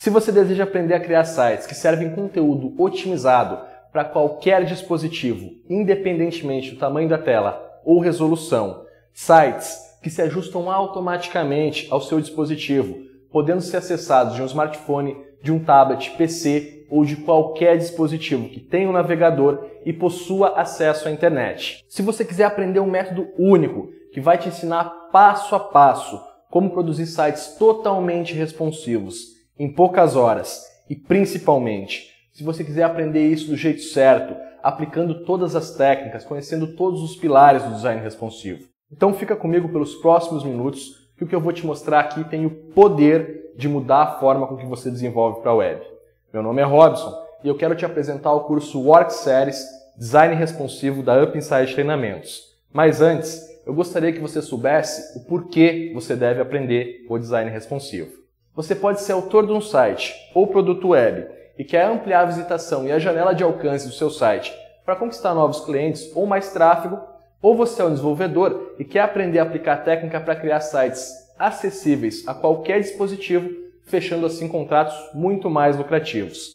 Se você deseja aprender a criar sites que servem conteúdo otimizado para qualquer dispositivo, independentemente do tamanho da tela ou resolução, sites que se ajustam automaticamente ao seu dispositivo, podendo ser acessados de um smartphone, de um tablet, PC ou de qualquer dispositivo que tenha um navegador e possua acesso à internet. Se você quiser aprender um método único que vai te ensinar passo a passo como produzir sites totalmente responsivos, em poucas horas e principalmente, se você quiser aprender isso do jeito certo, aplicando todas as técnicas, conhecendo todos os pilares do design responsivo. Então fica comigo pelos próximos minutos, que o que eu vou te mostrar aqui tem o poder de mudar a forma com que você desenvolve para a web. Meu nome é Robson e eu quero te apresentar o curso Work Series Design Responsivo da Up Insight Treinamentos. Mas antes, eu gostaria que você soubesse o porquê você deve aprender o design responsivo. Você pode ser autor de um site ou produto web e quer ampliar a visitação e a janela de alcance do seu site para conquistar novos clientes ou mais tráfego, ou você é um desenvolvedor e quer aprender a aplicar a técnica para criar sites acessíveis a qualquer dispositivo, fechando assim contratos muito mais lucrativos.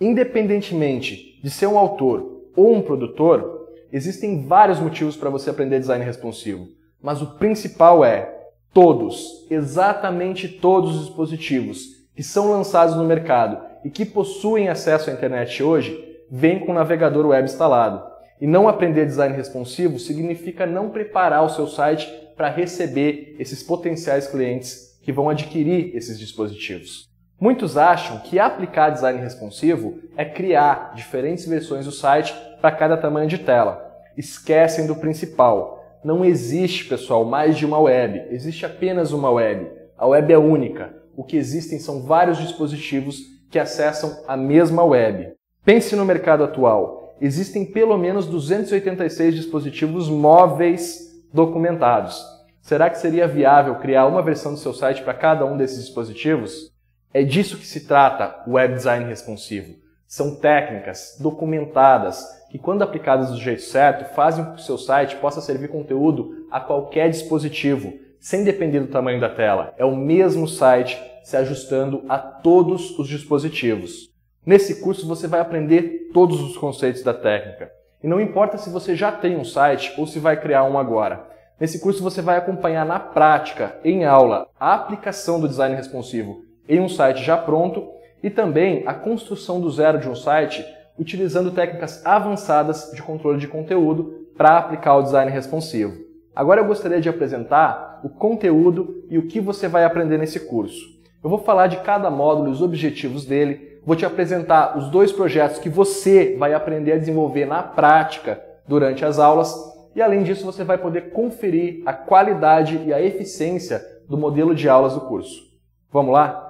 Independentemente de ser um autor ou um produtor, existem vários motivos para você aprender design responsivo, mas o principal é todos, exatamente todos os dispositivos que são lançados no mercado e que possuem acesso à internet hoje, vêm com o navegador web instalado. E não aprender design responsivo significa não preparar o seu site para receber esses potenciais clientes que vão adquirir esses dispositivos. Muitos acham que aplicar design responsivo é criar diferentes versões do site para cada tamanho de tela. Esquecem do principal, não existe, pessoal, mais de uma web. Existe apenas uma web. A web é única. O que existem são vários dispositivos que acessam a mesma web. Pense no mercado atual. Existem pelo menos 286 dispositivos móveis documentados. Será que seria viável criar uma versão do seu site para cada um desses dispositivos? É disso que se trata o web design responsivo são técnicas documentadas que, quando aplicadas do jeito certo, fazem com que o seu site possa servir conteúdo a qualquer dispositivo, sem depender do tamanho da tela. É o mesmo site se ajustando a todos os dispositivos. Nesse curso você vai aprender todos os conceitos da técnica. E não importa se você já tem um site ou se vai criar um agora. Nesse curso você vai acompanhar na prática, em aula, a aplicação do design responsivo em um site já pronto e também a construção do zero de um site utilizando técnicas avançadas de controle de conteúdo para aplicar o design responsivo. Agora eu gostaria de apresentar o conteúdo e o que você vai aprender nesse curso. Eu vou falar de cada módulo e os objetivos dele, vou te apresentar os dois projetos que você vai aprender a desenvolver na prática durante as aulas e além disso você vai poder conferir a qualidade e a eficiência do modelo de aulas do curso. Vamos lá?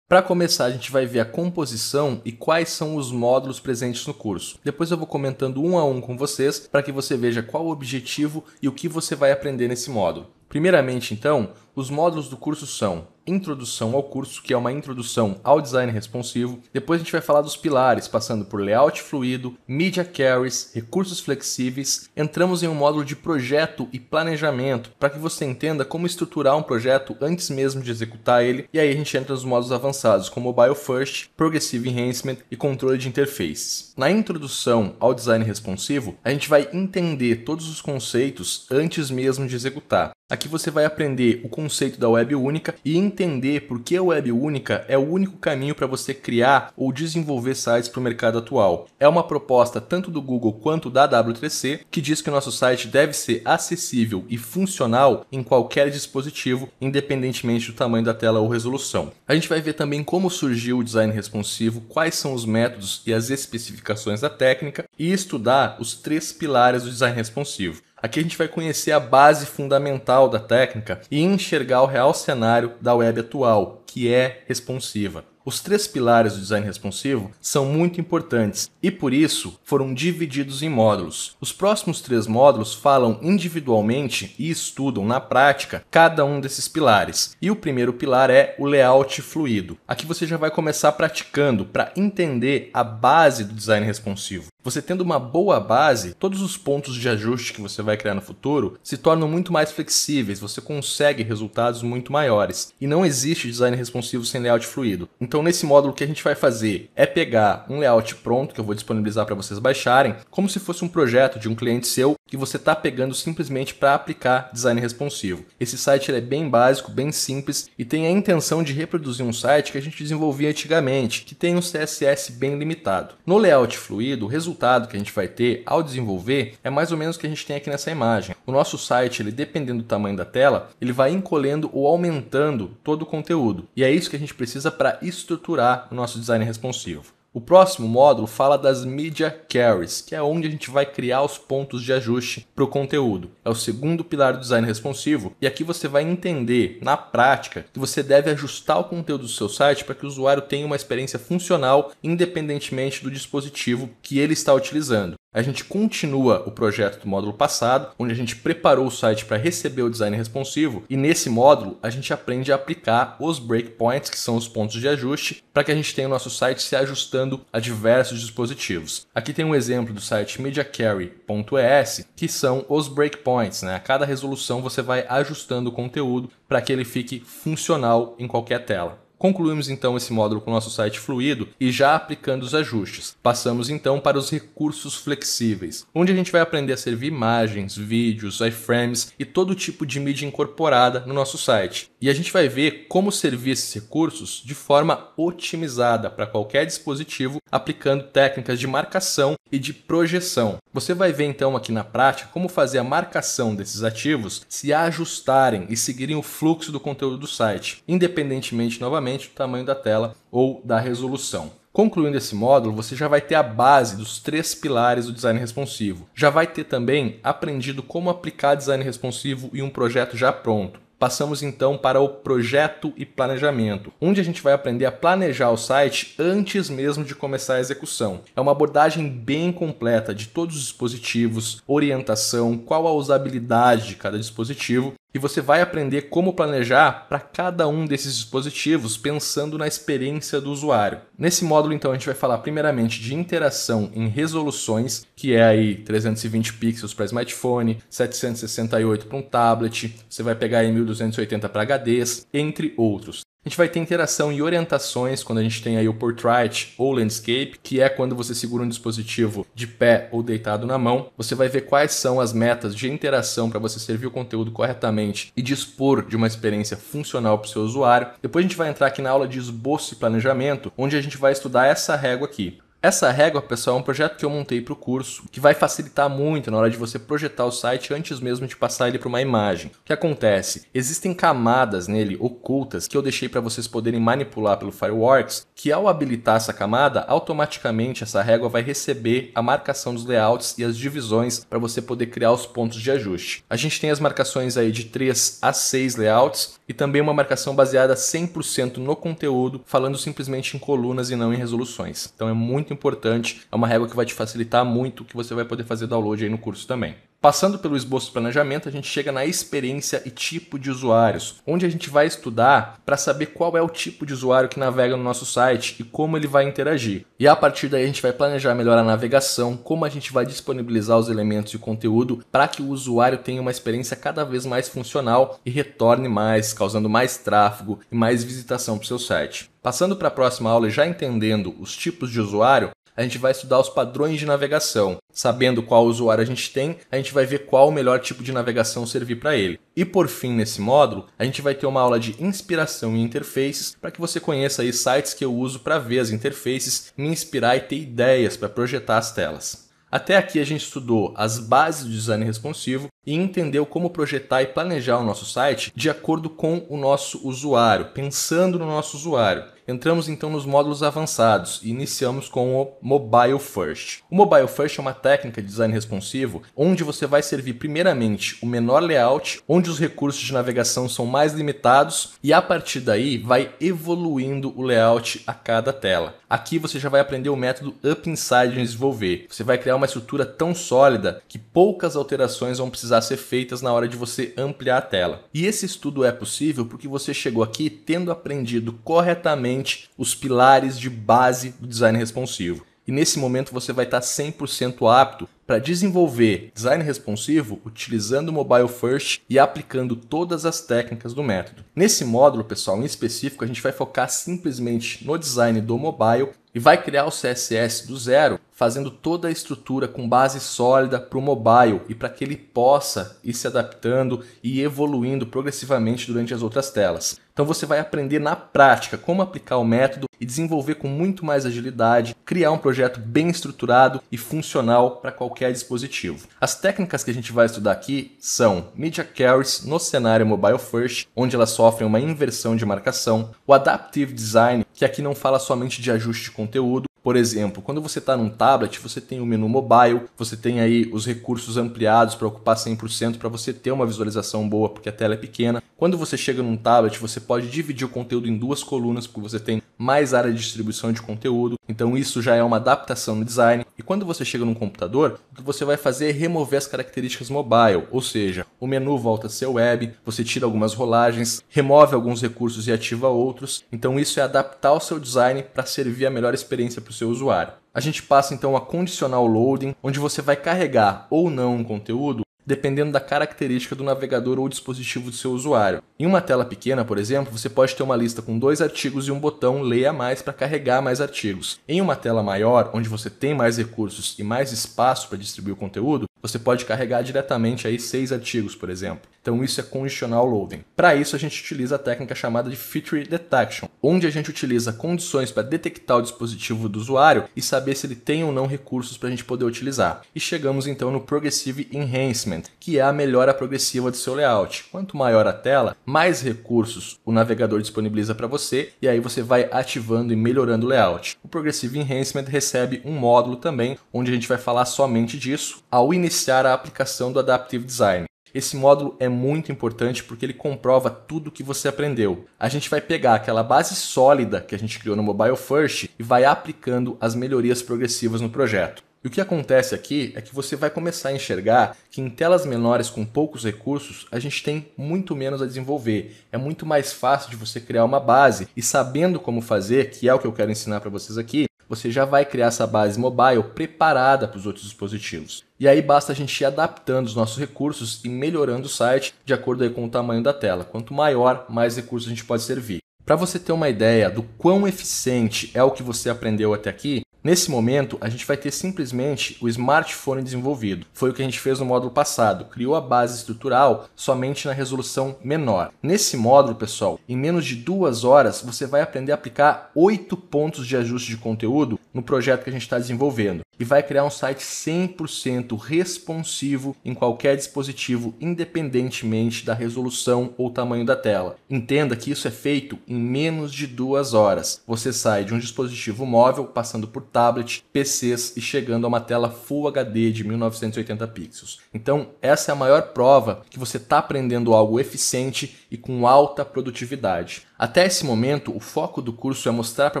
Para começar, a gente vai ver a composição e quais são os módulos presentes no curso. Depois eu vou comentando um a um com vocês para que você veja qual o objetivo e o que você vai aprender nesse módulo. Primeiramente, então, os módulos do curso são Introdução ao curso, que é uma introdução ao design responsivo. Depois a gente vai falar dos pilares, passando por layout fluido, media carries, recursos flexíveis. Entramos em um módulo de projeto e planejamento, para que você entenda como estruturar um projeto antes mesmo de executar ele. E aí a gente entra nos módulos avançados, como mobile first, progressive enhancement e controle de interfaces. Na introdução ao design responsivo, a gente vai entender todos os conceitos antes mesmo de executar. Aqui Aqui você vai aprender o conceito da web única e entender por que a web única é o único caminho para você criar ou desenvolver sites para o mercado atual. É uma proposta tanto do Google quanto da W3C que diz que o nosso site deve ser acessível e funcional em qualquer dispositivo, independentemente do tamanho da tela ou resolução. A gente vai ver também como surgiu o design responsivo, quais são os métodos e as especificações da técnica e estudar os três pilares do design responsivo. Aqui a gente vai conhecer a base fundamental da técnica e enxergar o real cenário da web atual, que é responsiva. Os três pilares do design responsivo são muito importantes e, por isso, foram divididos em módulos. Os próximos três módulos falam individualmente e estudam na prática cada um desses pilares. E o primeiro pilar é o layout fluido. Aqui você já vai começar praticando para entender a base do design responsivo. Você tendo uma boa base, todos os pontos de ajuste que você vai criar no futuro se tornam muito mais flexíveis, você consegue resultados muito maiores. E não existe design responsivo sem layout fluido. Então, nesse módulo, o que a gente vai fazer é pegar um layout pronto, que eu vou disponibilizar para vocês baixarem, como se fosse um projeto de um cliente seu que você está pegando simplesmente para aplicar design responsivo. Esse site é bem básico, bem simples e tem a intenção de reproduzir um site que a gente desenvolvia antigamente, que tem um CSS bem limitado. No layout fluido, o resultado resultado que a gente vai ter ao desenvolver é mais ou menos o que a gente tem aqui nessa imagem. O nosso site, ele dependendo do tamanho da tela, ele vai encolhendo ou aumentando todo o conteúdo. E é isso que a gente precisa para estruturar o nosso design responsivo. O próximo módulo fala das Media Carries, que é onde a gente vai criar os pontos de ajuste para o conteúdo. É o segundo pilar do design responsivo e aqui você vai entender, na prática, que você deve ajustar o conteúdo do seu site para que o usuário tenha uma experiência funcional independentemente do dispositivo que ele está utilizando. A gente continua o projeto do módulo passado, onde a gente preparou o site para receber o design responsivo, e nesse módulo a gente aprende a aplicar os breakpoints, que são os pontos de ajuste, para que a gente tenha o nosso site se ajustando a diversos dispositivos. Aqui tem um exemplo do site mediacarry.es, que são os breakpoints, né? A cada resolução você vai ajustando o conteúdo para que ele fique funcional em qualquer tela. Concluímos então esse módulo com o nosso site fluido e já aplicando os ajustes. Passamos então para os recursos flexíveis, onde a gente vai aprender a servir imagens, vídeos, iframes e todo tipo de mídia incorporada no nosso site. E a gente vai ver como servir esses recursos de forma otimizada para qualquer dispositivo, aplicando técnicas de marcação e de projeção. Você vai ver então aqui na prática como fazer a marcação desses ativos se ajustarem e seguirem o fluxo do conteúdo do site, independentemente novamente somente o tamanho da tela ou da resolução. Concluindo esse módulo, você já vai ter a base dos três pilares do design responsivo. Já vai ter também aprendido como aplicar design responsivo em um projeto já pronto. Passamos então para o projeto e planejamento, onde a gente vai aprender a planejar o site antes mesmo de começar a execução. É uma abordagem bem completa de todos os dispositivos, orientação, qual a usabilidade de cada dispositivo e você vai aprender como planejar para cada um desses dispositivos pensando na experiência do usuário. Nesse módulo, então, a gente vai falar primeiramente de interação em resoluções, que é aí 320 pixels para smartphone, 768 para um tablet, você vai pegar aí 1280 para HDs, entre outros. A gente vai ter interação e orientações quando a gente tem aí o portrait ou landscape, que é quando você segura um dispositivo de pé ou deitado na mão. Você vai ver quais são as metas de interação para você servir o conteúdo corretamente e dispor de uma experiência funcional para o seu usuário. Depois a gente vai entrar aqui na aula de esboço e planejamento, onde a gente vai estudar essa régua aqui. Essa régua, pessoal, é um projeto que eu montei para o curso, que vai facilitar muito na hora de você projetar o site antes mesmo de passar ele para uma imagem. O que acontece? Existem camadas nele ocultas que eu deixei para vocês poderem manipular pelo Fireworks, que ao habilitar essa camada, automaticamente essa régua vai receber a marcação dos layouts e as divisões para você poder criar os pontos de ajuste. A gente tem as marcações aí de 3 a 6 layouts e também uma marcação baseada 100% no conteúdo, falando simplesmente em colunas e não em resoluções. Então é muito muito importante, é uma régua que vai te facilitar muito o que você vai poder fazer download aí no curso também. Passando pelo esboço de planejamento, a gente chega na experiência e tipo de usuários, onde a gente vai estudar para saber qual é o tipo de usuário que navega no nosso site e como ele vai interagir. E a partir daí a gente vai planejar melhor a navegação, como a gente vai disponibilizar os elementos e o conteúdo para que o usuário tenha uma experiência cada vez mais funcional e retorne mais, causando mais tráfego e mais visitação para o seu site. Passando para a próxima aula e já entendendo os tipos de usuário, a gente vai estudar os padrões de navegação. Sabendo qual usuário a gente tem, a gente vai ver qual o melhor tipo de navegação servir para ele. E por fim, nesse módulo, a gente vai ter uma aula de inspiração e interfaces para que você conheça aí sites que eu uso para ver as interfaces, me inspirar e ter ideias para projetar as telas. Até aqui a gente estudou as bases do design responsivo e entendeu como projetar e planejar o nosso site de acordo com o nosso usuário, pensando no nosso usuário. Entramos então nos módulos avançados e iniciamos com o Mobile First. O Mobile First é uma técnica de design responsivo onde você vai servir primeiramente o menor layout, onde os recursos de navegação são mais limitados e a partir daí vai evoluindo o layout a cada tela. Aqui você já vai aprender o método Up Inside em desenvolver. Você vai criar uma estrutura tão sólida que poucas alterações vão precisar ser feitas na hora de você ampliar a tela. E esse estudo é possível porque você chegou aqui tendo aprendido corretamente os pilares de base do design responsivo. E nesse momento você vai estar 100% apto para desenvolver design responsivo utilizando o mobile first e aplicando todas as técnicas do método. Nesse módulo, pessoal, em específico, a gente vai focar simplesmente no design do mobile e vai criar o CSS do zero, fazendo toda a estrutura com base sólida para o mobile e para que ele possa ir se adaptando e evoluindo progressivamente durante as outras telas. Então você vai aprender na prática como aplicar o método e desenvolver com muito mais agilidade, criar um projeto bem estruturado e funcional para qualquer dispositivo. As técnicas que a gente vai estudar aqui são Media Carries no cenário Mobile First, onde elas sofrem uma inversão de marcação, o Adaptive Design, que aqui não fala somente de ajuste de conteúdo, por exemplo, quando você está num tablet, você tem o menu mobile, você tem aí os recursos ampliados para ocupar 100% para você ter uma visualização boa, porque a tela é pequena. Quando você chega num tablet, você pode dividir o conteúdo em duas colunas, porque você tem mais área de distribuição de conteúdo. Então isso já é uma adaptação no design. E quando você chega num computador, o que você vai fazer é remover as características mobile, ou seja, o menu volta a ser web, você tira algumas rolagens, remove alguns recursos e ativa outros. Então isso é adaptar o seu design para servir a melhor experiência para o seu usuário. A gente passa então a condicional loading, onde você vai carregar ou não um conteúdo dependendo da característica do navegador ou dispositivo do seu usuário. Em uma tela pequena, por exemplo, você pode ter uma lista com dois artigos e um botão leia mais para carregar mais artigos. Em uma tela maior, onde você tem mais recursos e mais espaço para distribuir o conteúdo, você pode carregar diretamente aí seis artigos, por exemplo. Então isso é condicional loading. Para isso a gente utiliza a técnica chamada de feature detection, onde a gente utiliza condições para detectar o dispositivo do usuário e saber se ele tem ou não recursos para a gente poder utilizar. E chegamos então no progressive enhancement, que é a melhora progressiva do seu layout. Quanto maior a tela, mais recursos o navegador disponibiliza para você e aí você vai ativando e melhorando o layout. O progressive enhancement recebe um módulo também onde a gente vai falar somente disso ao iniciar a aplicação do adaptive design. Esse módulo é muito importante porque ele comprova tudo o que você aprendeu. A gente vai pegar aquela base sólida que a gente criou no Mobile First e vai aplicando as melhorias progressivas no projeto. E o que acontece aqui é que você vai começar a enxergar que em telas menores com poucos recursos a gente tem muito menos a desenvolver. É muito mais fácil de você criar uma base e sabendo como fazer, que é o que eu quero ensinar para vocês aqui, você já vai criar essa base mobile preparada para os outros dispositivos. E aí basta a gente ir adaptando os nossos recursos e melhorando o site de acordo com o tamanho da tela. Quanto maior, mais recursos a gente pode servir. Para você ter uma ideia do quão eficiente é o que você aprendeu até aqui, Nesse momento, a gente vai ter simplesmente o smartphone desenvolvido. Foi o que a gente fez no módulo passado, criou a base estrutural somente na resolução menor. Nesse módulo, pessoal, em menos de duas horas, você vai aprender a aplicar oito pontos de ajuste de conteúdo no projeto que a gente está desenvolvendo e vai criar um site 100% responsivo em qualquer dispositivo, independentemente da resolução ou tamanho da tela. Entenda que isso é feito em menos de duas horas. Você sai de um dispositivo móvel, passando por tablet, PCs e chegando a uma tela Full HD de 1980 pixels. Então, essa é a maior prova que você está aprendendo algo eficiente e com alta produtividade. Até esse momento, o foco do curso é mostrar para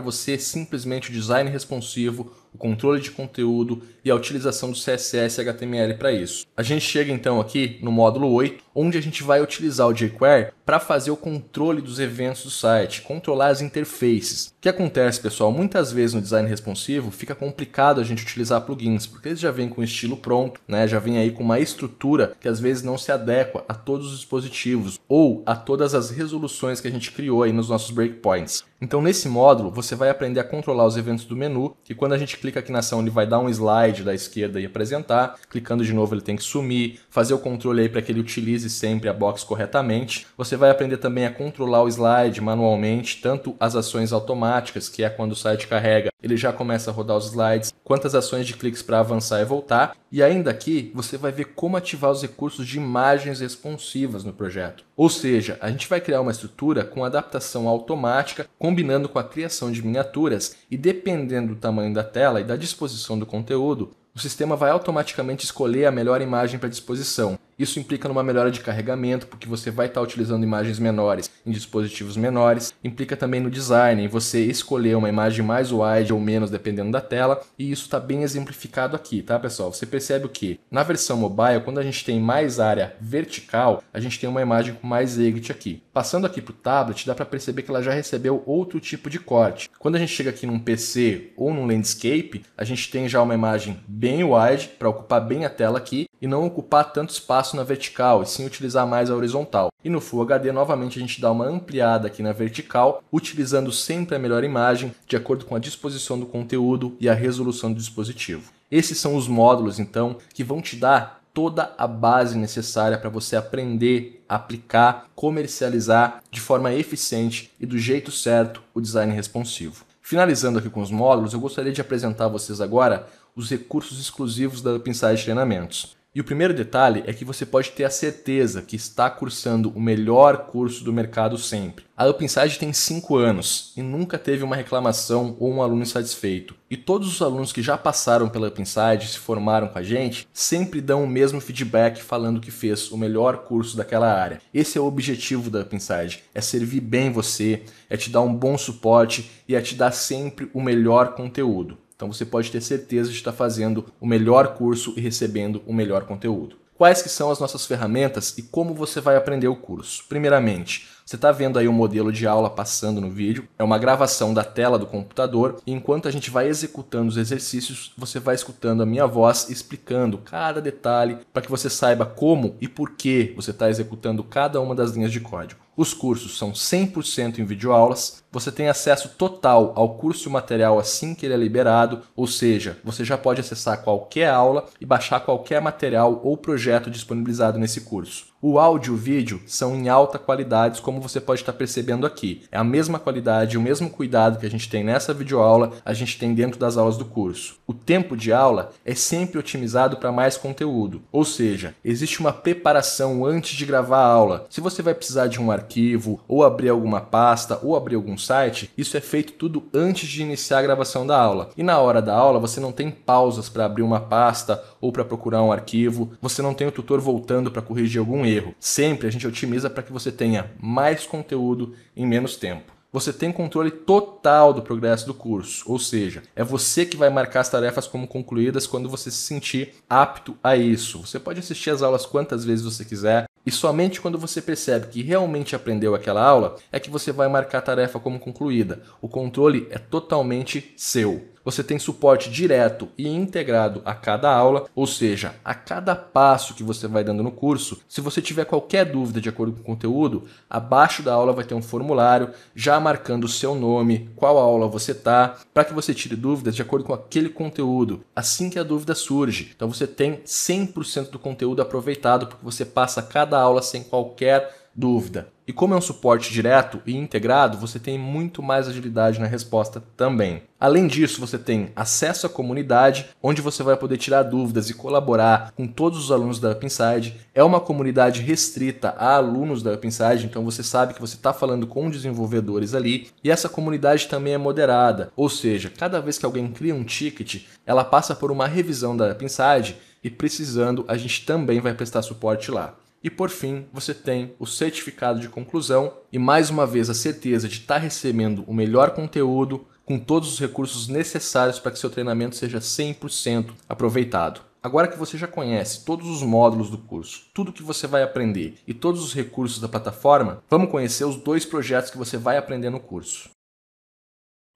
você simplesmente o design responsivo, o controle de conteúdo e a utilização do CSS e HTML para isso. A gente chega então aqui no módulo 8, onde a gente vai utilizar o jQuery para fazer o controle dos eventos do site, controlar as interfaces. O que acontece, pessoal? Muitas vezes no design responsivo fica complicado a gente utilizar plugins, porque eles já vêm com estilo pronto, né? Já vêm aí com uma estrutura que às vezes não se adequa a todos os dispositivos ou a todas as resoluções que a gente criou aí nos nossos breakpoints. Então nesse módulo você vai aprender a controlar os eventos do menu, que quando a gente clica aqui na ação ele vai dar um slide da esquerda e apresentar, clicando de novo ele tem que sumir, fazer o controle aí para que ele utilize sempre a box corretamente. Você vai aprender também a controlar o slide manualmente, tanto as ações automáticas, que é quando o site carrega, ele já começa a rodar os slides, quantas ações de cliques para avançar e voltar, e ainda aqui você vai ver como ativar os recursos de imagens responsivas no projeto. Ou seja, a gente vai criar uma estrutura com adaptação rotação automática, combinando com a criação de miniaturas, e dependendo do tamanho da tela e da disposição do conteúdo, o sistema vai automaticamente escolher a melhor imagem para disposição. Isso implica numa melhora de carregamento, porque você vai estar utilizando imagens menores em dispositivos menores. Implica também no design, em você escolher uma imagem mais wide ou menos dependendo da tela, e isso está bem exemplificado aqui, tá, pessoal? Você percebe o que? Na versão mobile, quando a gente tem mais área vertical, a gente tem uma imagem com mais exit aqui. Passando aqui para o tablet, dá para perceber que ela já recebeu outro tipo de corte. Quando a gente chega aqui num PC ou num landscape, a gente tem já uma imagem bem wide para ocupar bem a tela aqui e não ocupar tanto espaço espaço na vertical e sim utilizar mais a horizontal. E no Full HD, novamente, a gente dá uma ampliada aqui na vertical, utilizando sempre a melhor imagem, de acordo com a disposição do conteúdo e a resolução do dispositivo. Esses são os módulos, então, que vão te dar toda a base necessária para você aprender, aplicar, comercializar de forma eficiente e do jeito certo o design responsivo. Finalizando aqui com os módulos, eu gostaria de apresentar a vocês agora os recursos exclusivos da Pinside Treinamentos. E o primeiro detalhe é que você pode ter a certeza que está cursando o melhor curso do mercado sempre. A Upinside tem 5 anos e nunca teve uma reclamação ou um aluno insatisfeito. E todos os alunos que já passaram pela Upinside e se formaram com a gente sempre dão o mesmo feedback falando que fez o melhor curso daquela área. Esse é o objetivo da Upinside: é servir bem você, é te dar um bom suporte e é te dar sempre o melhor conteúdo. Então você pode ter certeza de estar fazendo o melhor curso e recebendo o melhor conteúdo. Quais que são as nossas ferramentas e como você vai aprender o curso? Primeiramente, você está vendo aí o um modelo de aula passando no vídeo, é uma gravação da tela do computador, e enquanto a gente vai executando os exercícios, você vai escutando a minha voz explicando cada detalhe para que você saiba como e por que você está executando cada uma das linhas de código. Os cursos são 100% em videoaulas, você tem acesso total ao curso e material assim que ele é liberado, ou seja, você já pode acessar qualquer aula e baixar qualquer material ou projeto disponibilizado nesse curso. O áudio e o vídeo são em alta qualidade, como você pode estar percebendo aqui. É a mesma qualidade, o mesmo cuidado que a gente tem nessa videoaula, a gente tem dentro das aulas do curso. O tempo de aula é sempre otimizado para mais conteúdo, ou seja, existe uma preparação antes de gravar a aula. Se você vai precisar de um arquivo, ou abrir alguma pasta, ou abrir algum site, isso é feito tudo antes de iniciar a gravação da aula. E na hora da aula você não tem pausas para abrir uma pasta ou para procurar um arquivo, você não tem o tutor voltando para corrigir algum erro. Sempre a gente otimiza para que você tenha mais conteúdo em menos tempo você tem controle total do progresso do curso, ou seja, é você que vai marcar as tarefas como concluídas quando você se sentir apto a isso. Você pode assistir as aulas quantas vezes você quiser, e somente quando você percebe que realmente aprendeu aquela aula é que você vai marcar a tarefa como concluída. O controle é totalmente seu você tem suporte direto e integrado a cada aula, ou seja, a cada passo que você vai dando no curso. Se você tiver qualquer dúvida de acordo com o conteúdo, abaixo da aula vai ter um formulário já marcando o seu nome, qual aula você tá, para que você tire dúvidas de acordo com aquele conteúdo, assim que a dúvida surge. Então você tem 100% do conteúdo aproveitado porque você passa cada aula sem qualquer dúvida. E como é um suporte direto e integrado, você tem muito mais agilidade na resposta também. Além disso, você tem acesso à comunidade, onde você vai poder tirar dúvidas e colaborar com todos os alunos da Upinside. É uma comunidade restrita a alunos da Upinside, então você sabe que você está falando com desenvolvedores ali. E essa comunidade também é moderada, ou seja, cada vez que alguém cria um ticket, ela passa por uma revisão da Upinside e precisando, a gente também vai prestar suporte lá. E por fim, você tem o certificado de conclusão e mais uma vez a certeza de estar tá recebendo o melhor conteúdo com todos os recursos necessários para que seu treinamento seja 100% aproveitado. Agora que você já conhece todos os módulos do curso, tudo que você vai aprender e todos os recursos da plataforma, vamos conhecer os dois projetos que você vai aprender no curso.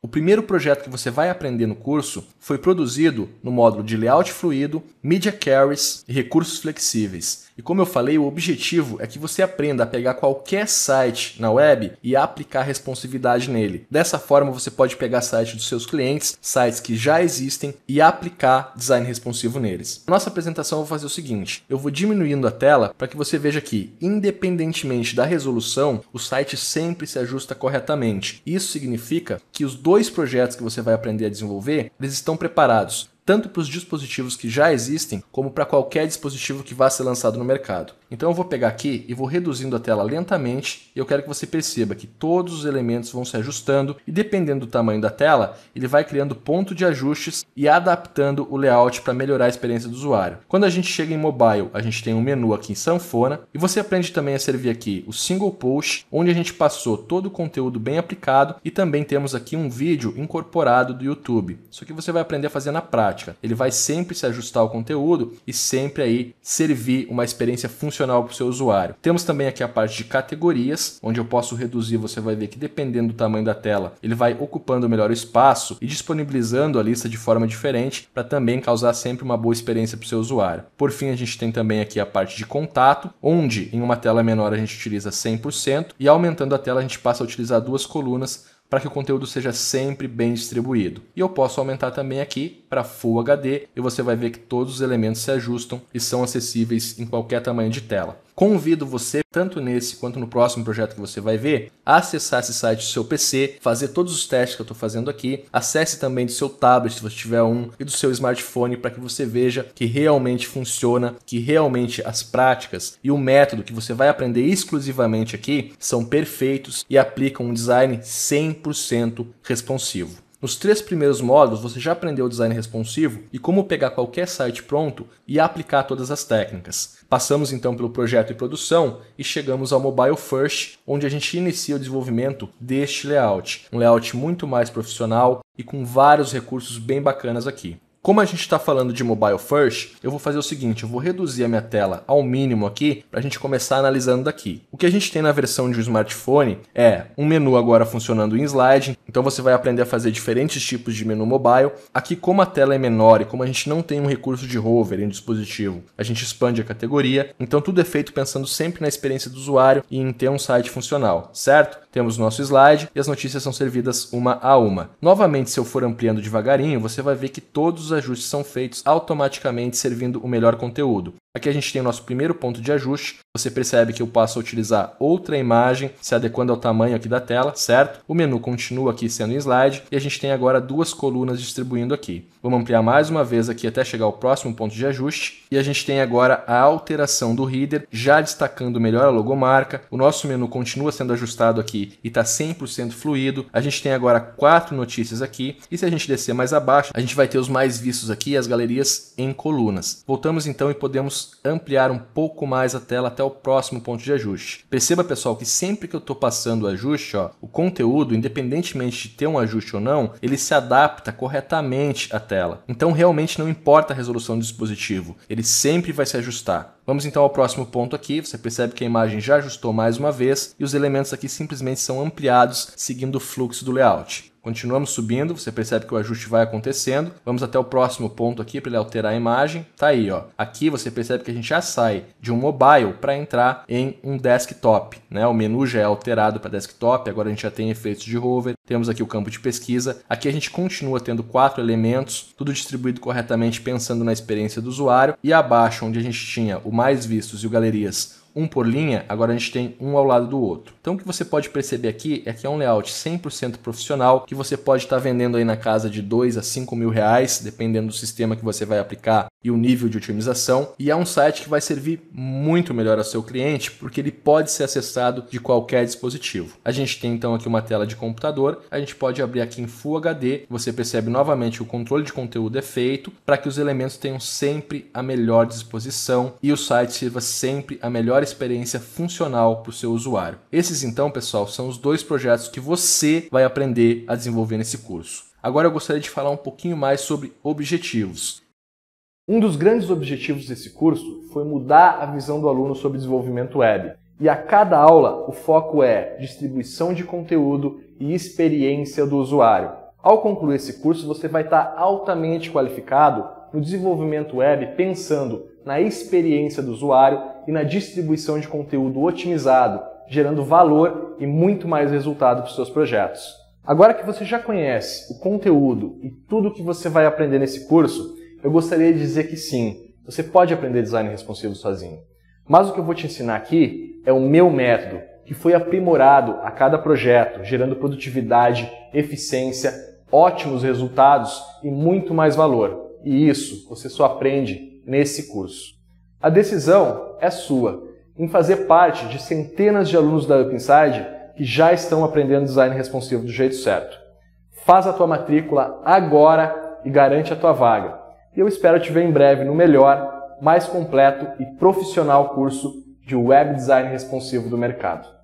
O primeiro projeto que você vai aprender no curso foi produzido no módulo de Layout Fluido, Media Carries e Recursos Flexíveis, e como eu falei, o objetivo é que você aprenda a pegar qualquer site na web e aplicar responsividade nele. Dessa forma, você pode pegar sites dos seus clientes, sites que já existem e aplicar design responsivo neles. Na nossa apresentação eu vou fazer o seguinte, eu vou diminuindo a tela para que você veja que, independentemente da resolução, o site sempre se ajusta corretamente. Isso significa que os dois projetos que você vai aprender a desenvolver, eles estão preparados tanto para os dispositivos que já existem como para qualquer dispositivo que vá ser lançado no mercado. Então eu vou pegar aqui e vou reduzindo a tela lentamente e eu quero que você perceba que todos os elementos vão se ajustando e dependendo do tamanho da tela, ele vai criando ponto de ajustes e adaptando o layout para melhorar a experiência do usuário. Quando a gente chega em mobile, a gente tem um menu aqui em sanfona e você aprende também a servir aqui o single post, onde a gente passou todo o conteúdo bem aplicado e também temos aqui um vídeo incorporado do YouTube. Isso que você vai aprender a fazer na prática. Ele vai sempre se ajustar ao conteúdo e sempre aí servir uma experiência funcional funcional para o seu usuário. Temos também aqui a parte de categorias, onde eu posso reduzir, você vai ver que dependendo do tamanho da tela, ele vai ocupando melhor o espaço e disponibilizando a lista de forma diferente para também causar sempre uma boa experiência para o seu usuário. Por fim, a gente tem também aqui a parte de contato, onde em uma tela menor a gente utiliza 100% e aumentando a tela a gente passa a utilizar duas colunas para que o conteúdo seja sempre bem distribuído. E eu posso aumentar também aqui para Full HD e você vai ver que todos os elementos se ajustam e são acessíveis em qualquer tamanho de tela. Convido você, tanto nesse quanto no próximo projeto que você vai ver, a acessar esse site do seu PC, fazer todos os testes que eu estou fazendo aqui, acesse também do seu tablet, se você tiver um, e do seu smartphone, para que você veja que realmente funciona, que realmente as práticas e o método que você vai aprender exclusivamente aqui são perfeitos e aplicam um design 100% responsivo. Nos três primeiros módulos, você já aprendeu o design responsivo e como pegar qualquer site pronto e aplicar todas as técnicas. Passamos então pelo projeto e produção e chegamos ao mobile first, onde a gente inicia o desenvolvimento deste layout, um layout muito mais profissional e com vários recursos bem bacanas aqui. Como a gente está falando de mobile first, eu vou fazer o seguinte, eu vou reduzir a minha tela ao mínimo aqui para a gente começar analisando daqui. O que a gente tem na versão de um smartphone é um menu agora funcionando em slide, então você vai aprender a fazer diferentes tipos de menu mobile. Aqui como a tela é menor e como a gente não tem um recurso de hover em dispositivo, a gente expande a categoria, então tudo é feito pensando sempre na experiência do usuário e em ter um site funcional, certo? temos nosso slide e as notícias são servidas uma a uma. Novamente, se eu for ampliando devagarinho, você vai ver que todos os ajustes são feitos automaticamente servindo o melhor conteúdo. Aqui a gente tem o nosso primeiro ponto de ajuste. Você percebe que eu passo a utilizar outra imagem, se adequando ao tamanho aqui da tela, certo? O menu continua aqui sendo slide e a gente tem agora duas colunas distribuindo aqui. Vamos ampliar mais uma vez aqui até chegar ao próximo ponto de ajuste e a gente tem agora a alteração do header, já destacando melhor a logomarca. O nosso menu continua sendo ajustado aqui e está 100% fluido. A gente tem agora quatro notícias aqui e se a gente descer mais abaixo, a gente vai ter os mais vistos aqui, as galerias em colunas. Voltamos então e podemos ampliar um pouco mais a tela até o próximo ponto de ajuste. Perceba, pessoal, que sempre que eu estou passando o ajuste, ó, o conteúdo, independentemente de ter um ajuste ou não, ele se adapta corretamente à tela. Então, realmente não importa a resolução do dispositivo, ele sempre vai se ajustar. Vamos então ao próximo ponto aqui. Você percebe que a imagem já ajustou mais uma vez e os elementos aqui simplesmente são ampliados seguindo o fluxo do layout. Continuamos subindo, você percebe que o ajuste vai acontecendo. Vamos até o próximo ponto aqui para ele alterar a imagem. Tá aí, ó. Aqui você percebe que a gente já sai de um mobile para entrar em um desktop, né? O menu já é alterado para desktop, agora a gente já tem efeitos de hover. Temos aqui o campo de pesquisa. Aqui a gente continua tendo quatro elementos, tudo distribuído corretamente pensando na experiência do usuário. E abaixo, onde a gente tinha o mais vistos e o galerias um por linha, agora a gente tem um ao lado do outro. Então o que você pode perceber aqui é que é um layout 100% profissional, que você pode estar tá vendendo aí na casa de 2 a 5 mil reais, dependendo do sistema que você vai aplicar e o nível de otimização. E é um site que vai servir muito melhor ao seu cliente, porque ele pode ser acessado de qualquer dispositivo. A gente tem então aqui uma tela de computador, a gente pode abrir aqui em Full HD, você percebe novamente o controle de conteúdo é feito para que os elementos tenham sempre a melhor disposição e o site sirva sempre a melhor experiência funcional para o seu usuário. Esses então, pessoal, são os dois projetos que você vai aprender a desenvolver nesse curso. Agora eu gostaria de falar um pouquinho mais sobre objetivos. Um dos grandes objetivos desse curso foi mudar a visão do aluno sobre desenvolvimento web. E a cada aula, o foco é distribuição de conteúdo e experiência do usuário. Ao concluir esse curso, você vai estar altamente qualificado no desenvolvimento web pensando na experiência do usuário e na distribuição de conteúdo otimizado, gerando valor e muito mais resultado para os seus projetos. Agora que você já conhece o conteúdo e tudo o que você vai aprender nesse curso, eu gostaria de dizer que sim, você pode aprender design responsivo sozinho. Mas o que eu vou te ensinar aqui é o meu método, que foi aprimorado a cada projeto, gerando produtividade, eficiência, ótimos resultados e muito mais valor e isso você só aprende nesse curso. A decisão é sua em fazer parte de centenas de alunos da UpInside que já estão aprendendo design responsivo do jeito certo. Faz a tua matrícula agora e garante a tua vaga. E eu espero te ver em breve no melhor, mais completo e profissional curso de web design responsivo do mercado.